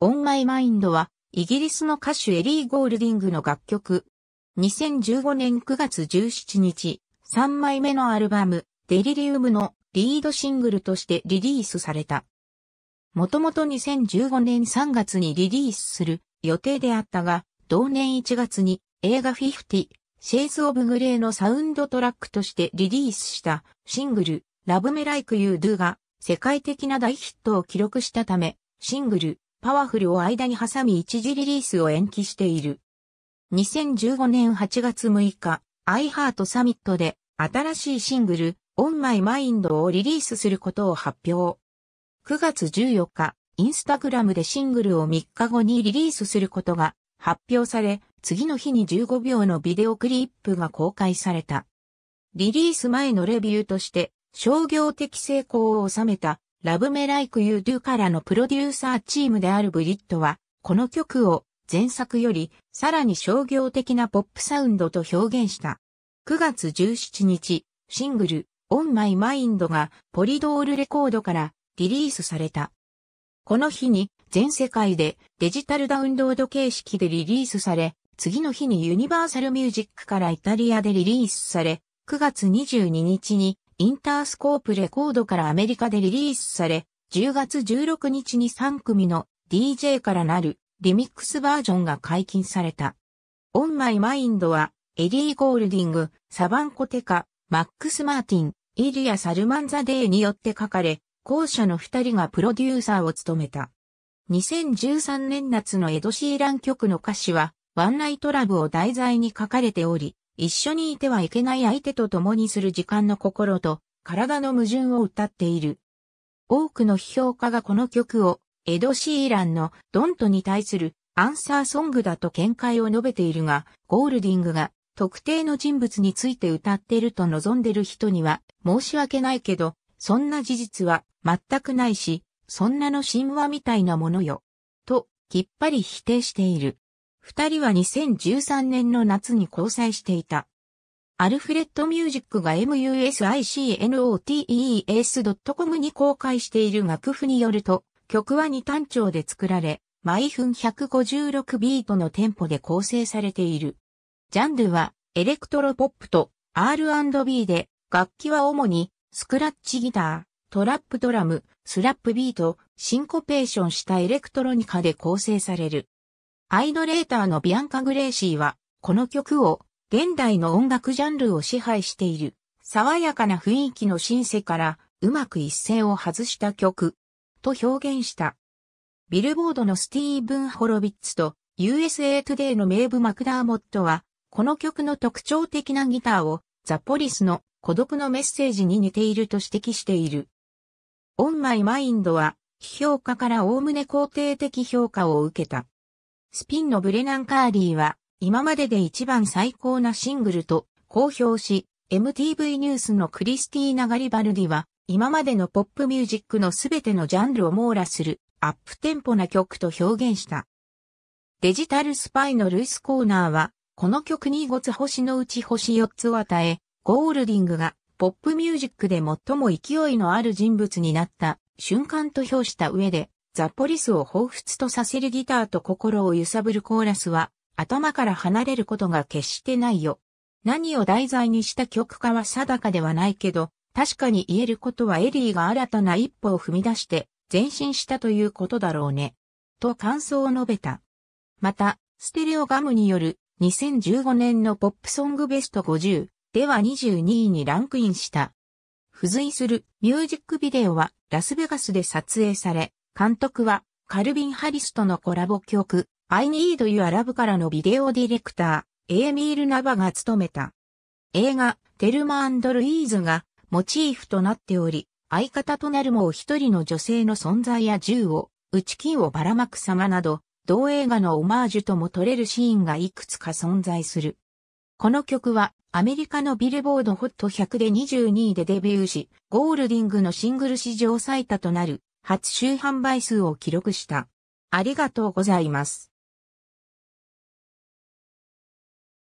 オンマイマインドは、イギリスの歌手エリー・ゴールディングの楽曲。2015年9月17日、3枚目のアルバム、デリリウムのリードシングルとしてリリースされた。もともと2015年3月にリリースする予定であったが、同年1月に映画50、シェイズ・オブ・グレーのサウンドトラックとしてリリースしたシングル、ラブ・メ・ライク・ユー・ドゥが世界的な大ヒットを記録したため、シングル、パワフルを間に挟み一時リリースを延期している。2015年8月6日、iHeart サミットで新しいシングル、On My Mind をリリースすることを発表。9月14日、インスタグラムでシングルを3日後にリリースすることが発表され、次の日に15秒のビデオクリップが公開された。リリース前のレビューとして、商業的成功を収めたラブメライクユードゥからのプロデューサーチームであるブリットは、この曲を前作よりさらに商業的なポップサウンドと表現した。9月17日、シングル、オンマイマインドがポリドールレコードからリリースされた。この日に全世界でデジタルダウンロード形式でリリースされ、次の日にユニバーサルミュージックからイタリアでリリースされ、9月22日にインタースコープレコードからアメリカでリリースされ、10月16日に3組の DJ からなるリミックスバージョンが解禁された。オンマイマインドは、エリー・ゴールディング、サバンコテカ、マックス・マーティン、イリア・サルマンザ・デーによって書かれ、後者の二人がプロデューサーを務めた。2013年夏のエド・シーラン曲の歌詞は、ワンナイトラブを題材に書かれており、一緒にいてはいけない相手と共にする時間の心と体の矛盾を歌っている。多くの批評家がこの曲をエド・シーランのドントに対するアンサーソングだと見解を述べているが、ゴールディングが特定の人物について歌っていると望んでいる人には申し訳ないけど、そんな事実は全くないし、そんなの神話みたいなものよ。と、きっぱり否定している。二人は2013年の夏に交際していた。アルフレッドミュージックが musicnotes.com に公開している楽譜によると、曲は2単調で作られ、毎分156ビートのテンポで構成されている。ジャンルは、エレクトロポップと R&B で、楽器は主に、スクラッチギター、トラップドラム、スラップビート、シンコペーションしたエレクトロニカで構成される。アイドレーターのビアンカ・グレイシーは、この曲を、現代の音楽ジャンルを支配している、爽やかな雰囲気のシンセから、うまく一線を外した曲、と表現した。ビルボードのスティーブン・ホロビッツと USA Today の名部マクダーモットは、この曲の特徴的なギターをザ・ポリスの孤独のメッセージに似ていると指摘している。オン・マイ・マインドは、批評家から概ね肯定的評価を受けた。スピンのブレナン・カーリーは、今までで一番最高なシングルと公表し、MTV ニュースのクリスティーナ・ガリバルディは、今までのポップミュージックのすべてのジャンルを網羅する、アップテンポな曲と表現した。デジタルスパイのルイス・コーナーは、この曲に5つ星のうち星4つを与え、ゴールディングが、ポップミュージックで最も勢いのある人物になった瞬間と評した上で、ザポリスを彷彿とさせるギターと心を揺さぶるコーラスは、頭から離れることが決してないよ。何を題材にした曲かは定かではないけど、確かに言えることはエリーが新たな一歩を踏み出して前進したということだろうね。と感想を述べた。また、ステレオガムによる2015年のポップソングベスト50では22位にランクインした。付随するミュージックビデオはラスベガスで撮影され、監督は、カルビン・ハリスとのコラボ曲、I Need You アラブからのビデオディレクター、エーミール・ナバが務めた。映画、テルマルイーズがモチーフとなっており、相方となるもう一人の女性の存在や銃を、打ち金をばらまく様など、同映画のオマージュとも取れるシーンがいくつか存在する。この曲はアメリカのビルボードホット100で22位でデビューし、ゴールディングのシングル史上最多となる初週販売数を記録した。ありがとうございます。